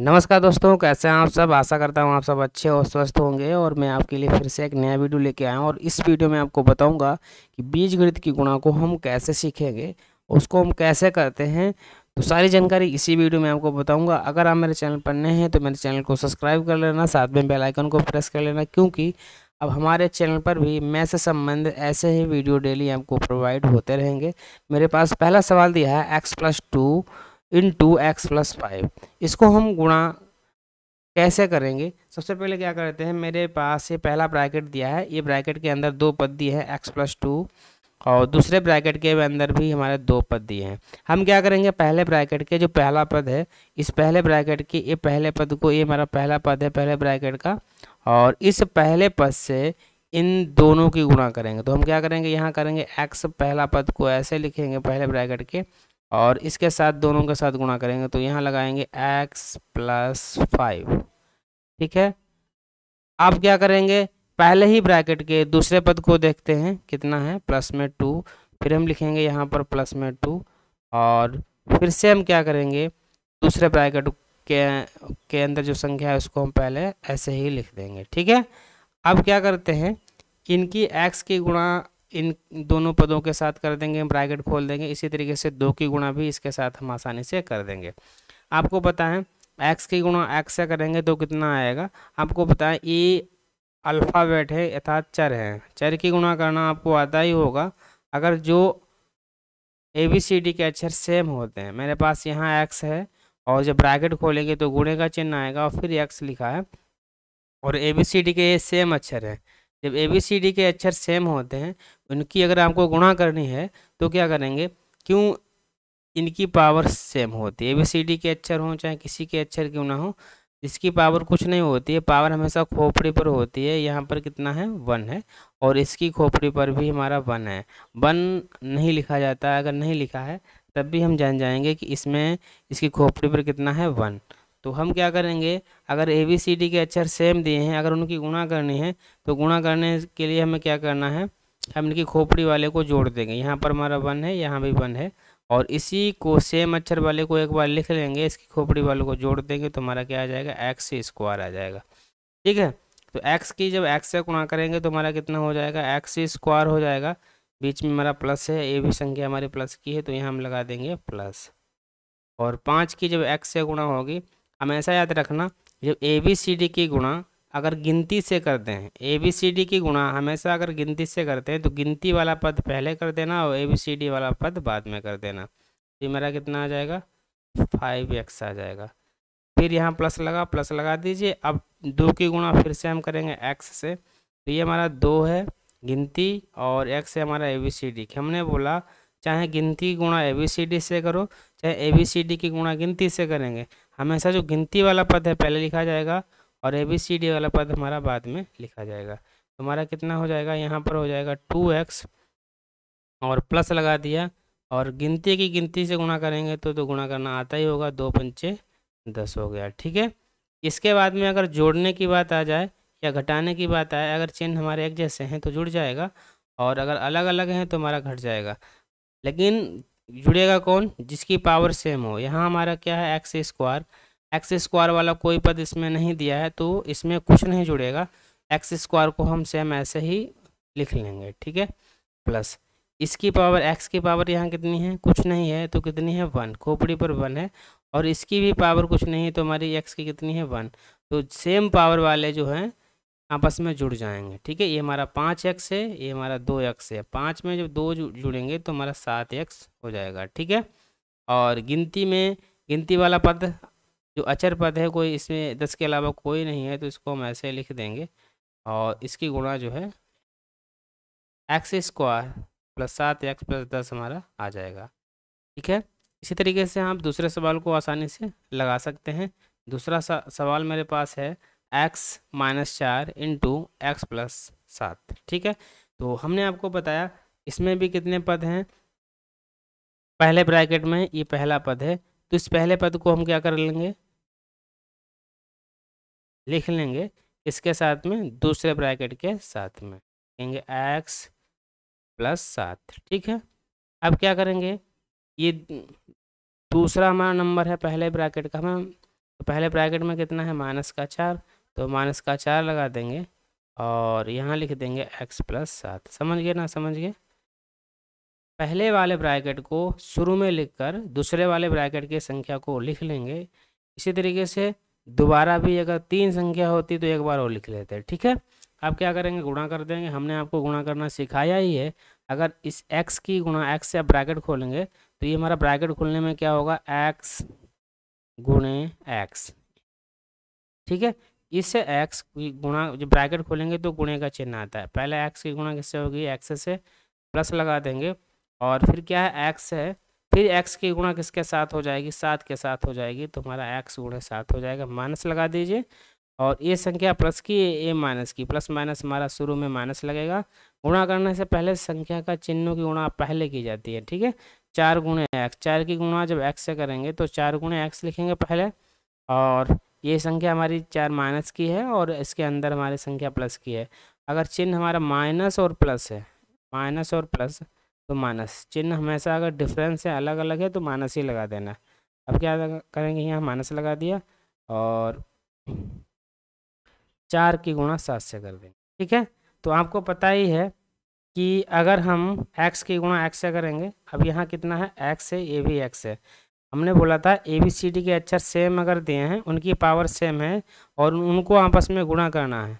नमस्कार दोस्तों कैसे हैं आप सब आशा करता हूं आप सब अच्छे और स्वस्थ होंगे और मैं आपके लिए फिर से एक नया वीडियो लेके आया हूं और इस वीडियो में आपको बताऊंगा कि बीजगणित की गुणा को हम कैसे सीखेंगे उसको हम कैसे करते हैं तो सारी जानकारी इसी वीडियो में आपको बताऊंगा अगर आप मेरे चैनल पर नए हैं तो मेरे चैनल को सब्सक्राइब कर लेना साथ में बेलाइकन को प्रेस कर लेना क्योंकि अब हमारे चैनल पर भी मैं से संबंध ऐसे ही वीडियो डेली आपको प्रोवाइड होते रहेंगे मेरे पास पहला सवाल दिया है X plus two into X plus five इसको हम गुणा कैसे करेंगे सबसे पहले क्या करते हैं मेरे पास ये पहला ब्रैकेट दिया है ये ब्रैकेट के अंदर दो पद दिए हैं एक्स प्लस टू और दूसरे ब्रैकेट के अंदर भी हमारे दो पद दिए हैं हम क्या करेंगे पहले ब्रैकेट के जो पहला पद है इस पहले ब्रैकेट के ये पहले पद को ये हमारा पहला पद है पहले ब्रैकेट का और इस पहले पद से इन दोनों की गुणा करेंगे तो हम क्या करेंगे यहाँ करेंगे एक्स पहला पद को ऐसे लिखेंगे पहले ब्रैकेट के और इसके साथ दोनों के साथ गुणा करेंगे तो यहाँ लगाएंगे x प्लस फाइव ठीक है आप क्या करेंगे पहले ही ब्रैकेट के दूसरे पद को देखते हैं कितना है प्लस में टू फिर हम लिखेंगे यहाँ पर प्लस में टू और फिर से हम क्या करेंगे दूसरे ब्रैकेट के के अंदर जो संख्या है उसको हम पहले ऐसे ही लिख देंगे ठीक है अब क्या करते हैं इनकी एक्स की गुणा इन दोनों पदों के साथ कर देंगे हम ब्रैकेट खोल देंगे इसी तरीके से दो की गुणा भी इसके साथ हम आसानी से कर देंगे आपको पता है एक्स की गुणा एक्स से करेंगे तो कितना आएगा आपको पता है ई अल्फ़ाबेट है अर्थात चर है चर की गुणा करना आपको आता ही होगा अगर जो ए बी सी डी के अक्षर सेम होते हैं मेरे पास यहाँ एक्स है और जब ब्रैकेट खोलेंगे तो गुणे का चिन्ह आएगा और फिर एक्स लिखा है और ए बी सी डी के ये सेम अक्षर है जब ए बी सी डी के अक्षर सेम होते हैं उनकी अगर आपको गुणा करनी है तो क्या करेंगे क्यों इनकी पावर सेम होती है ए बी सी डी के अक्षर हों चाहे किसी के अक्षर क्यों ना हो इसकी पावर कुछ नहीं होती है पावर हमेशा खोपड़ी पर होती है यहाँ पर कितना है वन है और इसकी खोपड़ी पर भी हमारा वन है वन नहीं लिखा जाता अगर नहीं लिखा है तब भी हम जान जाएंगे कि इसमें इसकी खोपड़ी पर कितना है वन तो हम क्या करेंगे अगर ए बी सी डी के अक्षर सेम दिए हैं अगर उनकी गुणा करनी है तो गुणा करने के लिए हमें क्या करना है हम इनकी खोपड़ी वाले को जोड़ देंगे यहाँ पर हमारा वन है यहाँ भी वन है और इसी को सेम अक्षर वाले को एक बार लिख लेंगे इसकी खोपड़ी वाले को जोड़ देंगे तो हमारा क्या आ जाएगा एक्स स्क्वायर आ जाएगा ठीक है तो एक्स की जब एक्स से गुणा करेंगे तो हमारा कितना हो जाएगा एक्स स्क्वायर हो जाएगा बीच में हमारा प्लस है ए भी संख्या हमारी प्लस की है तो यहाँ हम लगा देंगे प्लस और पाँच की जब एक्स से गुणा होगी हमेशा याद रखना जब ए बी सी डी की गुणा अगर गिनती से करते हैं ए बी सी डी की गुणा हमेशा अगर गिनती से करते हैं तो गिनती वाला पद पहले कर देना और ए बी सी डी वाला पद बाद में कर देना तो मेरा कितना आ जाएगा फाइव एक्स आ जाएगा फिर यहाँ प्लस लगा प्लस लगा दीजिए अब दो की गुणा फिर से हम करेंगे एक्स से तो ये हमारा दो है गिनती और एक्स है हमारा ए बी सी डी हमने बोला चाहे गिनती गुणा ए बी सी डी से करो चाहे ए बी सी डी की गुणा गिनती से करेंगे हमेशा जो गिनती वाला पद है पहले लिखा जाएगा और ए बी सी डी वाला पद हमारा बाद में लिखा जाएगा तो हमारा कितना हो जाएगा यहाँ पर हो जाएगा टू एक्स और प्लस लगा दिया और गिनती की गिनती से गुणा करेंगे तो तो गुणा करना आता ही होगा दो पंचे दस हो गया ठीक है इसके बाद में अगर जोड़ने की बात आ जाए या घटाने की बात आए अगर चिन्ह हमारे एक जैसे हैं तो जुड़ जाएगा और अगर अलग अलग हैं तो हमारा घट जाएगा लेकिन जुड़ेगा कौन जिसकी पावर सेम हो यहाँ हमारा क्या है एक्स स्क्वायर एक्स स्क्वायर वाला कोई पद इसमें नहीं दिया है तो इसमें कुछ नहीं जुड़ेगा एक्स स्क्वायर को हम सेम ऐसे ही लिख लेंगे ठीक है प्लस इसकी पावर एक्स की पावर यहाँ कितनी है कुछ नहीं है तो कितनी है वन खोपड़ी पर वन है और इसकी भी पावर कुछ नहीं है तो हमारी एक्स की कितनी है वन तो सेम पावर वाले जो हैं आपस में जुड़ जाएंगे ठीक है ये हमारा पाँच एक्स है ये हमारा दो एक्स है पाँच में जब दो जुड़ेंगे तो हमारा सात एक्स हो जाएगा ठीक है और गिनती में गिनती वाला पद जो अचर पद है कोई इसमें दस के अलावा कोई नहीं है तो इसको हम ऐसे लिख देंगे और इसकी गुणा जो है एक्स स्क्वायर प्लस सात एक्स प्लस दस हमारा आ जाएगा ठीक है इसी तरीके से आप दूसरे सवाल को आसानी से लगा सकते हैं दूसरा सवाल मेरे पास है एक्स माइनस चार इंटू एक्स प्लस सात ठीक है तो हमने आपको बताया इसमें भी कितने पद हैं पहले ब्रैकेट में ये पहला पद है तो इस पहले पद को हम क्या कर लेंगे लिख लेंगे इसके साथ में दूसरे ब्रैकेट के साथ में कहेंगे एक्स प्लस सात ठीक है अब क्या करेंगे ये दूसरा हमारा नंबर है पहले ब्रैकेट का हमें तो पहले ब्रैकेट में कितना है माइनस का चार तो माइनस का चार लगा देंगे और यहाँ लिख देंगे एक्स प्लस सात समझ गए ना समझ गए पहले वाले ब्रैकेट को शुरू में लिखकर दूसरे वाले ब्रैकेट की संख्या को लिख लेंगे इसी तरीके से दोबारा भी अगर तीन संख्या होती तो एक बार और लिख लेते हैं ठीक है आप क्या करेंगे गुणा कर देंगे हमने आपको गुणा करना सिखाया ही है अगर इस एक्स की गुणा एक्स से आप ब्रैकेट खोलेंगे तो ये हमारा ब्रैकेट खोलने में क्या होगा एक्स गुणे एक्स ठीक है इसे एक्स की गुणा जब ब्रैकेट खोलेंगे तो गुणे का चिन्ह आता है पहले एक्स की गुणा किससे होगी एक्स से प्लस लगा देंगे और फिर क्या है एक्स है फिर एक्स की गुणा किसके साथ हो जाएगी सात के साथ हो जाएगी तो हमारा एक्स गुणे सात हो जाएगा माइनस लगा दीजिए और ये संख्या प्लस की ए माइनस की प्लस माइनस हमारा शुरू में माइनस लगेगा गुणा करने से पहले संख्या का चिन्हों की गुणा पहले की जाती है ठीक है चार गुणे एक्स चार की गुणा जब एक्स से करेंगे तो चार गुणे एक्स लिखेंगे पहले और ये संख्या हमारी चार माइनस की है और इसके अंदर हमारी संख्या प्लस की है अगर चिन्ह हमारा माइनस और प्लस है माइनस और प्लस तो माइनस चिन्ह हमेशा अगर डिफरेंस है अलग अलग है तो माइनस ही लगा देना अब क्या करेंगे यहाँ माइनस लगा दिया और चार की गुणा सात से कर देंगे ठीक है तो आपको पता ही है कि अगर हम एक्स की गुणा एक्स से करेंगे अब यहाँ कितना है एक्स है ये भी एक्स है हमने बोला था ए बी सी डी के अक्षर सेम अगर दिए हैं उनकी पावर सेम है और उनको आपस में गुणा करना है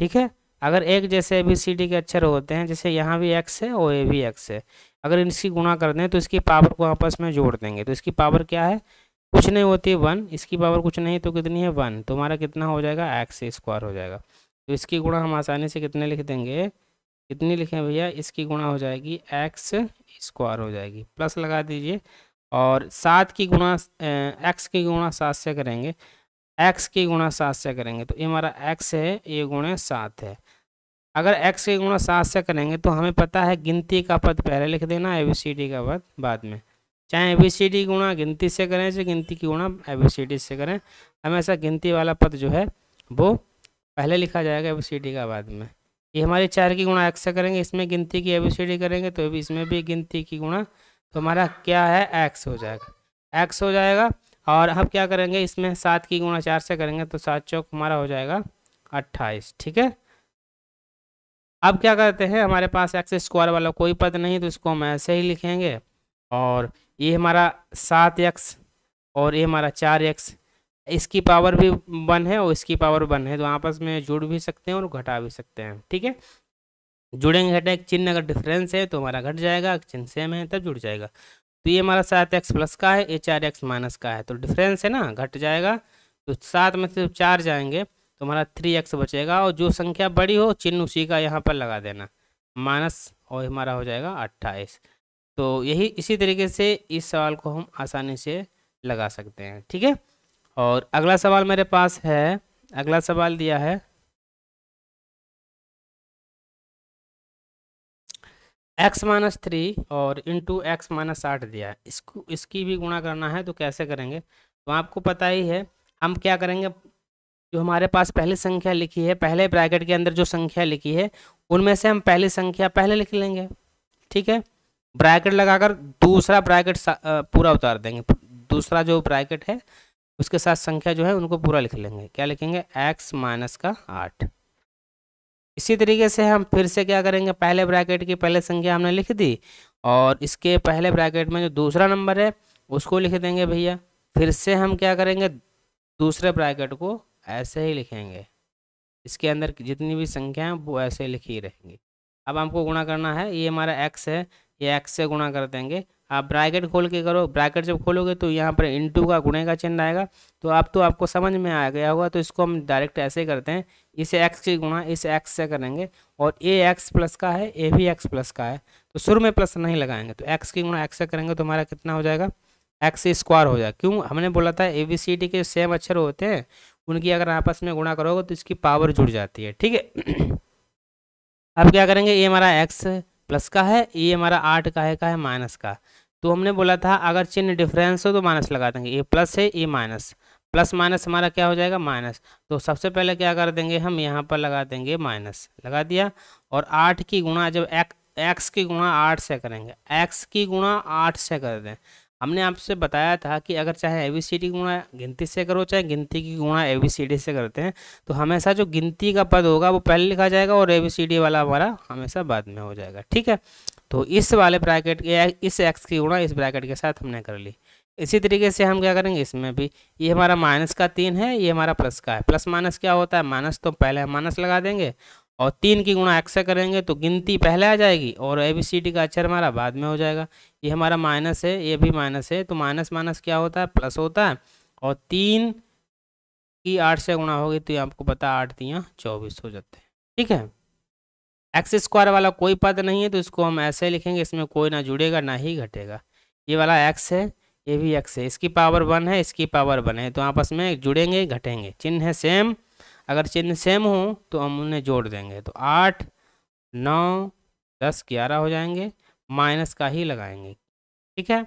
ठीक है अगर एक जैसे ए बी सी डी के अक्षर होते हैं जैसे यहाँ भी एक्स है और ए भी एक्स है अगर इसकी गुणा कर दें तो इसकी पावर को आपस में जोड़ देंगे तो इसकी पावर क्या है कुछ नहीं होती वन इसकी पावर कुछ नहीं तो कितनी है वन तुम्हारा कितना हो जाएगा एक्स स्क्वायर हो जाएगा तो इसकी गुणा हम आसानी से कितने लिख देंगे कितनी लिखें भैया इसकी गुणा हो जाएगी एक्स स्क्वायर हो जाएगी प्लस लगा दीजिए और सात की गुणा एक्स की गुणा सात से करेंगे एक्स की गुणा सात से करेंगे तो ये हमारा एक्स है ये गुणा सात है अगर एक्स के गुणा सात से करेंगे तो हमें पता है गिनती का पद पहले लिख देना ए बी सी डी का पद बाद में चाहे ए बी सी डी गुणा गिनती से करें चाहे गिनती की गुणा ए बी सी डी से करें हमेशा गिनती वाला पद जो है वो पहले लिखा जाएगा ए बी सी डी का बाद में ये हमारी चार की गुणा एक्स से करेंगे इसमें गिनती की ए बी सी डी करेंगे तो भी इसमें भी गिनती की गुणा तो हमारा क्या है एक्स हो जाएगा एक्स हो जाएगा और अब क्या करेंगे इसमें सात की गुणा चार से करेंगे तो सात चौक हमारा हो जाएगा अट्ठाईस ठीक है अब क्या करते हैं हमारे पास एक्स स्क्वायर वाला कोई पद नहीं तो इसको हम ऐसे ही लिखेंगे और ये हमारा सात एक्स और ये हमारा चार एक्स इसकी पावर भी वन है और इसकी पावर वन है तो आपस में जुड़ भी सकते हैं और घटा भी सकते हैं ठीक है जुड़ेंगे घटाएक चिन्ह अगर डिफरेंस है तो हमारा घट जाएगा चिन्ह सेम है तब जुड़ जाएगा तो ये हमारा सात एक्स प्लस का है ये चार एक्स माइनस का है तो डिफरेंस है ना घट जाएगा तो सात में से चार जाएंगे तो हमारा थ्री एक्स बचेगा और जो संख्या बड़ी हो चिन्ह उसी का यहाँ पर लगा देना माइनस और हमारा हो जाएगा अट्ठाईस तो यही इसी तरीके से इस सवाल को हम आसानी से लगा सकते हैं ठीक है और अगला सवाल मेरे पास है अगला सवाल दिया है एक्स माइनस थ्री और इंटू एक्स माइनस आठ दिया है इसको इसकी भी गुणा करना है तो कैसे करेंगे तो आपको पता ही है हम क्या करेंगे जो हमारे पास पहली संख्या लिखी है पहले ब्रैकेट के अंदर जो संख्या लिखी है उनमें से हम पहली संख्या पहले लिख लेंगे ठीक है ब्रैकेट लगाकर दूसरा ब्रैकेट पूरा उतार देंगे दूसरा जो ब्रैकेट है उसके साथ संख्या जो है उनको पूरा लिख लेंगे क्या लिखेंगे एक्स माइनस का आठ इसी तरीके से हम फिर से क्या करेंगे पहले ब्रैकेट की पहले संख्या हमने लिख दी और इसके पहले ब्रैकेट में जो दूसरा नंबर है उसको लिख देंगे भैया फिर से हम क्या करेंगे दूसरे ब्रैकेट को ऐसे ही लिखेंगे इसके अंदर जितनी भी संख्या है वो ऐसे लिखी रहेंगी अब हमको गुणा करना है ये हमारा एक्स है ये एक्स से गुणा कर देंगे आप ब्रैकेट खोल के करो ब्रैकेट जब खोलोगे तो यहाँ पर इनटू का गुणे का चिन्ह आएगा तो आप तो आपको समझ में आ गया होगा तो इसको हम डायरेक्ट ऐसे करते हैं इसे एक्स की गुणा इस एक्स से करेंगे और ए एक्स प्लस का है ए भी एक्स प्लस का है तो शुरू में प्लस नहीं लगाएंगे तो एक्स की गुणा एक्स से करेंगे तो हमारा कितना हो जाएगा एक्स स्क्वायर हो जाएगा क्यों हमने बोला था ए बी सी डी के सेम अक्षर होते हैं उनकी अगर आपस में गुणा करोगे तो इसकी पावर जुड़ जाती है ठीक है अब क्या करेंगे ये हमारा एक्स प्लस का है ये हमारा आठ का है का है माइनस का तो हमने बोला था अगर चिन्ह डिफरेंस हो तो माइनस लगा देंगे ए प्लस है ए माइनस प्लस माइनस हमारा क्या हो जाएगा माइनस तो सबसे पहले क्या कर देंगे हम यहाँ पर लगा देंगे माइनस लगा दिया और आठ की गुणा जब एक, एक्स की गुणा आठ से करेंगे एक्स की गुणा आठ से कर दें हमने आपसे बताया था कि अगर चाहे ए बी सी डी गुणा गिनती से करो चाहे गिनती की गुणा ए बी सी डी से करते हैं तो हमेशा जो गिनती का पद होगा वो पहले लिखा जाएगा और ए बी सी डी वाला हमारा हमेशा बाद में हो जाएगा ठीक है तो इस वाले ब्रैकेट इस एक्स की गुणा इस ब्रैकेट के साथ हमने कर ली इसी तरीके से हम क्या करेंगे इसमें भी ये हमारा माइनस का तीन है ये हमारा प्लस का है प्लस माइनस क्या होता है माइनस तो पहले हम माइनस लगा देंगे और तीन की गुणा एक्स करेंगे तो गिनती पहले आ जाएगी और ए बी सी डी का अक्षर हमारा बाद में हो जाएगा ये हमारा माइनस है ये भी माइनस है तो माइनस माइनस क्या होता है प्लस होता है और तीन की आठ से गुणा होगी तो आपको पता आठ तीन चौबीस हो जाते हैं ठीक है एक्स स्क्वायर वाला कोई पद नहीं है तो इसको हम ऐसे लिखेंगे इसमें कोई ना जुड़ेगा ना ही घटेगा ये वाला एक्स है ये भी एक्स है इसकी पावर वन है इसकी पावर वन है तो आपस में जुड़ेंगे घटेंगे चिन्ह है सेम अगर चिन्ह सेम हो तो हम उन्हें जोड़ देंगे तो आठ नौ दस ग्यारह हो जाएंगे माइनस का ही लगाएंगे ठीक है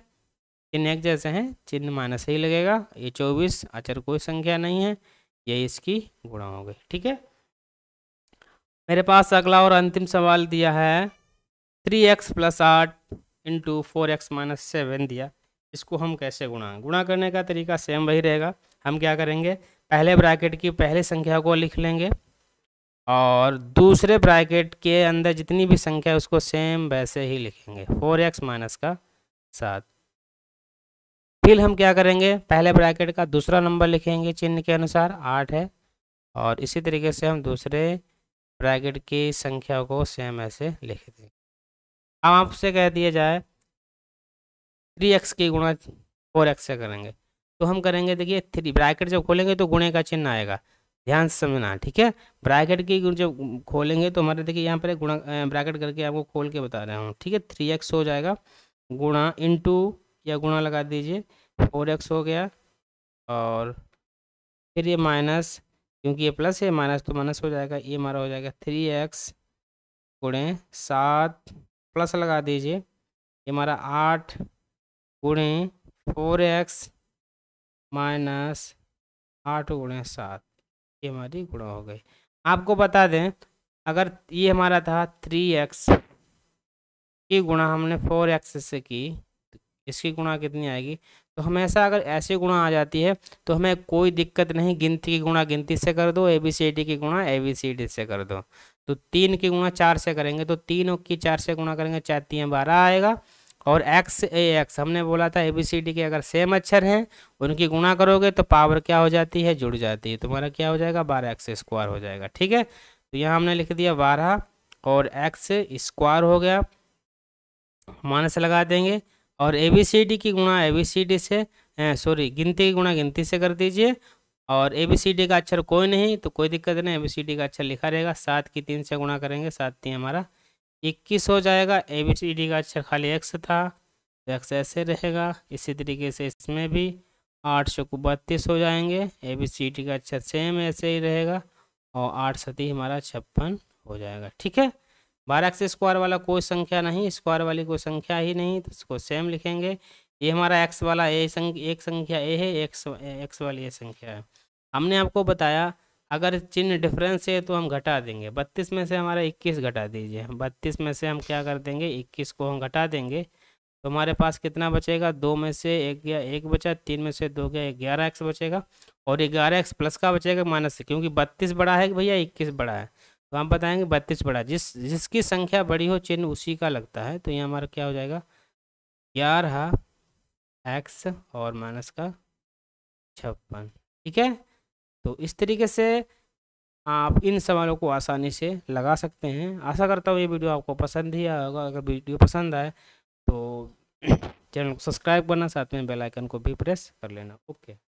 चिन्ह एक जैसे हैं चिन्ह माइनस ही लगेगा ये चौबीस अचर कोई संख्या नहीं है ये इसकी गुणा हो गई ठीक है मेरे पास अगला और अंतिम सवाल दिया है थ्री एक्स प्लस आठ into four X minus seven दिया इसको हम कैसे गुणा गुणा करने का तरीका सेम वही रहेगा हम क्या करेंगे पहले ब्रैकेट की पहले संख्या को लिख लेंगे और दूसरे ब्रैकेट के अंदर जितनी भी संख्या है उसको सेम वैसे ही लिखेंगे फोर एक्स माइनस का सात फिर हम क्या करेंगे पहले ब्रैकेट का दूसरा नंबर लिखेंगे चिन्ह के अनुसार आठ है और इसी तरीके से हम दूसरे ब्रैकेट की संख्या को सेम ऐसे लिख दें अब आपसे कह दिया जाए थ्री एक्स की गुणा फोर एक्स से करेंगे तो हम करेंगे देखिए थ्री ब्रैकेट जब खोलेंगे तो गुणे का चिन्ह आएगा ध्यान से समझना ठीक है ब्रैकेट की जब खोलेंगे तो हमारे देखिए यहाँ पर गुणा ब्रैकेट करके आपको खोल के बता रहा हूँ ठीक है थ्री एक्स हो जाएगा गुणा इंटू या गुणा लगा दीजिए फोर एक्स हो गया और फिर ये माइनस क्योंकि ये प्लस है माइनस तो माइनस हो जाएगा ये हमारा हो जाएगा थ्री एक्स गुणे सात प्लस लगा दीजिए ये हमारा आठ गुणे फोर एक्स माइनस आठ गुणे सात ये हमारी गुणा हो गई आपको बता दें अगर ये हमारा था थ्री एक्स की गुणा हमने फोर एक्स से की तो इसकी गुणा कितनी आएगी तो हमेशा अगर ऐसे गुणा आ जाती है तो हमें कोई दिक्कत नहीं गिनती की गुणा गिनती से कर दो ए बी सी डी की गुणा ए बी सी डी से कर दो तो तीन की गुणा चार से करेंगे तो तीन की चार से गुणा करेंगे चार तीन बारह आएगा और एक्स ए एक्स हमने बोला था ए बी सी डी के अगर सेम अक्षर हैं उनकी गुणा करोगे तो पावर क्या हो जाती है जुड़ जाती है तुम्हारा क्या हो जाएगा बारह एक्स स्क्वायर हो जाएगा ठीक है तो यहाँ हमने लिख दिया बारह और एक्स स्क्वायर हो गया मानस लगा देंगे और ए बी सी डी की गुणा ए बी सी डी से सॉरी गिनती की गुणा गिनती से कर दीजिए और ए बी सी डी का अक्षर कोई नहीं तो कोई दिक्कत नहीं ए बी सी डी का अक्षर लिखा रहेगा सात की तीन से गुणा करेंगे सात तीन हमारा इक्कीस हो जाएगा ए बी सी डी का अक्षर खाली एक्स था तो एक्स ऐसे रहेगा इसी तरीके से इसमें भी आठ सौ बत्तीस हो जाएंगे ए बी सी डी का अक्षर सेम ऐसे ही रहेगा और आठ सती हमारा छप्पन हो जाएगा ठीक है बारह एक्स स्क्वायर वाला कोई संख्या नहीं स्क्वायर वाली कोई संख्या ही नहीं तो इसको सेम लिखेंगे ये हमारा एक्स वाला ए संख एक संख्या ए है एक्स एक्स वाली ए संख्या है हमने आपको बताया अगर चिन्ह डिफरेंस है तो हम घटा देंगे बत्तीस में से हमारा इक्कीस घटा दीजिए बत्तीस में से हम क्या कर देंगे इक्कीस को हम घटा देंगे तो हमारे पास कितना बचेगा दो में से एक गया एक बचा तीन में से दो गया ग्यारह एक्स बचेगा और ग्यारह एक्स प्लस का बचेगा माइनस से क्योंकि बत्तीस बड़ा है भैया इक्कीस बड़ा है तो हम बताएंगे बत्तीस बड़ा जिस जिसकी संख्या बड़ी हो चिन्ह उसी का लगता है तो ये हमारा क्या हो जाएगा ग्यारह एक्स और माइनस का छप्पन ठीक है तो इस तरीके से आप इन सवालों को आसानी से लगा सकते हैं आशा करता हूँ ये वीडियो आपको पसंद ही आया होगा अगर वीडियो पसंद आए तो चैनल को सब्सक्राइब करना साथ में बेल आइकन को भी प्रेस कर लेना ओके